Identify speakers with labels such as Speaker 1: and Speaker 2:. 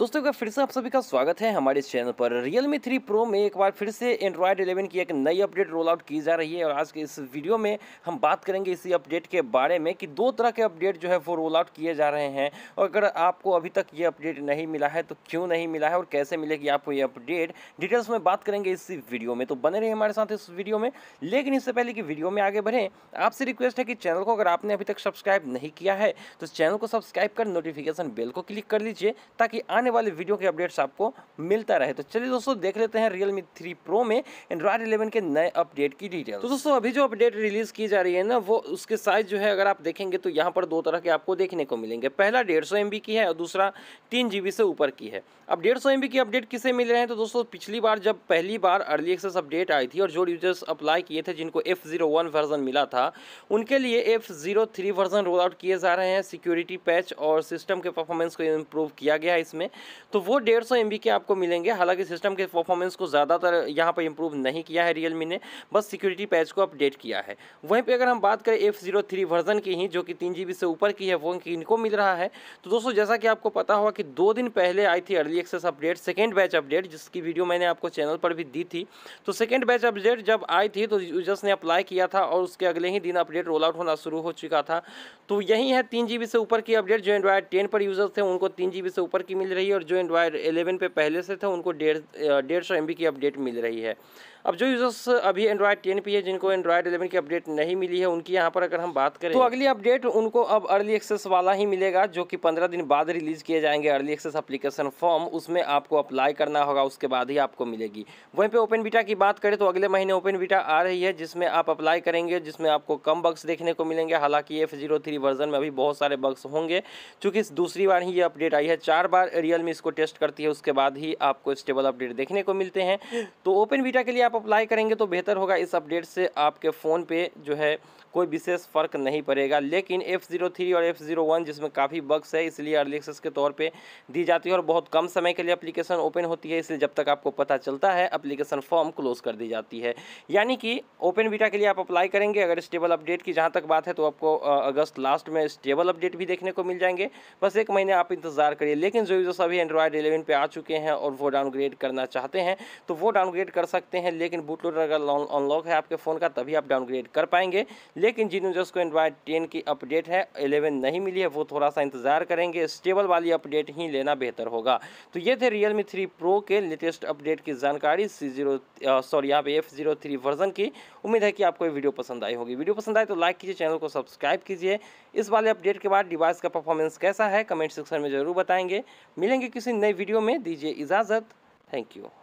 Speaker 1: दोस्तों का फिर से आप सभी का स्वागत है हमारे चैनल पर Realme 3 Pro में एक बार फिर से Android 11 की एक नई अपडेट रोल आउट की जा रही है और आज के इस वीडियो में हम बात करेंगे इसी अपडेट के बारे में कि दो तरह के अपडेट जो है वो रोल आउट किए जा रहे हैं और अगर आपको अभी तक ये अपडेट नहीं मिला है तो क्यों नहीं मिला है और कैसे मिलेगी आपको ये अपडेट डिटेल्स में बात करेंगे इसी वीडियो में तो बने रहिए हमारे साथ इस वीडियो में लेकिन इससे पहले कि वीडियो में आगे बढ़ें आपसे रिक्वेस्ट है कि चैनल को अगर आपने अभी तक सब्सक्राइब नहीं किया है तो चैनल को सब्सक्राइब कर नोटिफिकेशन बेल को क्लिक कर लीजिए ताकि आने आने वाले वीडियो के अपडेट्स आपको मिलता रहे तो चलिए दोस्तों देख लेते हैं रियल मी थ्री प्रो में एंड्रॉयड इलेवन के नए अपडेट की डिटेल तो दोस्तों अभी जो अपडेट रिलीज की जा रही है ना वो उसके साइज जो है अगर आप देखेंगे तो यहाँ पर दो तरह के आपको देखने को मिलेंगे पहला डेढ़ सौ की है और दूसरा तीन से ऊपर की है अब डेढ़ सौ की अपडेट किसे मिल रहे हैं तो दोस्तों पिछली बार जब पहली बार अर्ली एक्सेस अपडेट आई थी और जो यूजर्स अप्लाई किए थे जिनको एफ वर्जन मिला था उनके लिए एफ वर्जन रोल आउट किए जा रहे हैं सिक्योरिटी पैच और सिस्टम के परफॉर्मेंस को इम्प्रूव किया गया इसमें तो वो डेढ़ सौ के आपको मिलेंगे हालांकि सिस्टम के परफॉर्मेंस को ज़्यादातर यहाँ पर इंप्रूव नहीं किया है रियलमी ने बस सिक्योरिटी पैच को अपडेट किया है वहीं पर अगर हम बात करें एफ जीरो थ्री वर्जन की ही जो कि तीन जी से ऊपर की है वो इनको मिल रहा है तो दोस्तों जैसा कि आपको पता हुआ कि दो दिन पहले आई थी early access update second batch update जिसकी वीडियो मैंने आपको चैनल पर भी दी थी तो सेकेंड बैच अपडेट जब आई थी तो यूजर्स ने अप्लाई किया था और उसके अगले ही दिन अपडेट रोल आउट होना शुरू हो चुका था तो यही है तीन जी से ऊपर की अपडेट जो एंड्रॉयड टेन पर यूजर्स थे उनको तीन जी से ऊपर की मिल रही रही है और जो एंड्रॉयड एलेवन पे पहले से था उनको डेढ़ डेढ़ सौ एम की अपडेट मिल रही है अब जो यूज़र्स अभी एंड्रॉयड टेन पे है जिनको एंड्रॉयड एलेवन की अपडेट नहीं मिली है उनकी यहाँ पर अगर हम बात करें तो अगली अपडेट उनको अब अर्ली एक्सेस वाला ही मिलेगा जो कि पंद्रह दिन बाद रिलीज़ किए जाएंगे अर्ली एक्सेस अप्लीकेशन फॉर्म उसमें आपको अप्लाई करना होगा उसके बाद ही आपको मिलेगी वहीं पर ओपन बीटा की बात करें तो अगले महीने ओपन बीटा आ रही है जिसमें आप अप्लाई करेंगे जिसमें आपको कम बग्स देखने को मिलेंगे हालांकि एफ वर्जन में अभी बहुत सारे बग्स होंगे चूँकि दूसरी बार ही ये अपडेट आई है चार बार रियल में इसको टेस्ट करती है उसके बाद ही आपको स्टेबल अपडेट देखने को मिलते हैं तो ओपन बीटा के लिए आप अप्लाई करेंगे तो बेहतर होगा इस अपडेट से आपके फ़ोन पे जो है कोई विशेष फ़र्क नहीं पड़ेगा लेकिन एफ़ ज़ीरो थ्री और एफ़ ज़ीरो वन जिसमें काफ़ी बग्स है इसलिए अर्ली एक्सेस के तौर पे दी जाती है और बहुत कम समय के लिए एप्लीकेशन ओपन होती है इसलिए जब तक आपको पता चलता है एप्लीकेशन फॉर्म क्लोज कर दी जाती है यानी कि ओपन बीटा के लिए आप अप्लाई करेंगे अगर स्टेबल अपडेट की जहाँ तक बात है तो आपको अगस्त लास्ट में स्टेबल अपडेट भी देखने को मिल जाएंगे बस एक महीने आप इंतज़ार करिए लेकिन जो यूज़र्स सभी एंड्रॉयड एलेवन पे आ चुके हैं और वो डाउनग्रेड करना चाहते हैं तो वो डाउनग्रेड कर सकते हैं लेकिन बूट लोडर अगर अनलॉक है आपके फ़ोन का तभी आप डाउनग्रेड कर पाएंगे लेकिन जिन यूजर्स को एंड्रॉयड टेन की अपडेट है एलेवन नहीं मिली है वो थोड़ा सा इंतज़ार करेंगे स्टेबल वाली अपडेट ही लेना बेहतर होगा तो ये थे रियल मी थ्री प्रो के लेटेस्ट अपडेट की जानकारी सी जीरो सॉरी यहाँ पे एफ जीरो थ्री वर्जन की उम्मीद है कि आपको ये वीडियो पसंद आई होगी वीडियो पसंद आए तो लाइक कीजिए चैनल को सब्सक्राइब कीजिए इस वाले अपडेट के बाद डिवाइस का परफॉर्मेंस कैसा है कमेंट सेक्शन में ज़रूर बताएंगे मिल मिलेंगे किसी नए वीडियो में दीजिए इजाज़त थैंक यू